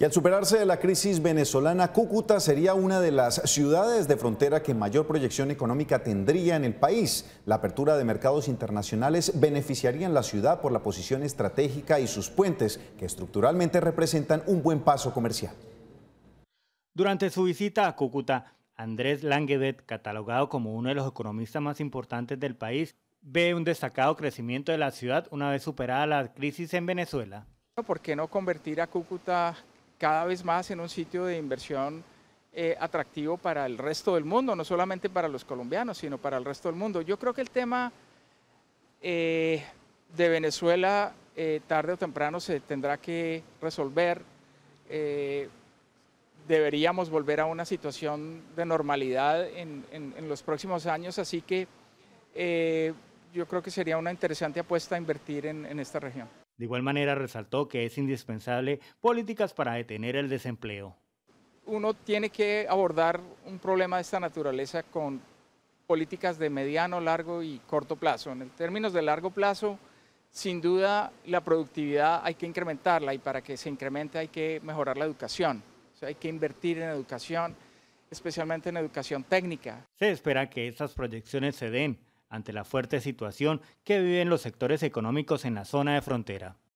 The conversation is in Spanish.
Y al superarse la crisis venezolana, Cúcuta sería una de las ciudades de frontera que mayor proyección económica tendría en el país. La apertura de mercados internacionales beneficiaría a la ciudad por la posición estratégica y sus puentes, que estructuralmente representan un buen paso comercial. Durante su visita a Cúcuta, Andrés Languedet, catalogado como uno de los economistas más importantes del país, ve un destacado crecimiento de la ciudad una vez superada la crisis en Venezuela. ¿Por qué no convertir a Cúcuta cada vez más en un sitio de inversión eh, atractivo para el resto del mundo, no solamente para los colombianos, sino para el resto del mundo. Yo creo que el tema eh, de Venezuela eh, tarde o temprano se tendrá que resolver. deberíamos volver a una situación de normalidad en, los próximos años, así que yo creo que sería una interesante apuesta a invertir en esta región. De igual manera, resaltó que es indispensable políticas para detener el desempleo. Uno tiene que abordar un problema de esta naturaleza con políticas de mediano, largo y corto plazo. En términos de largo plazo, sin duda la productividad hay que incrementarla y para que se incremente hay que mejorar la educación. hay que invertir en educación, especialmente en educación técnica. Se espera que estas proyecciones se den ante la fuerte situación que viven los sectores económicos en la zona de frontera.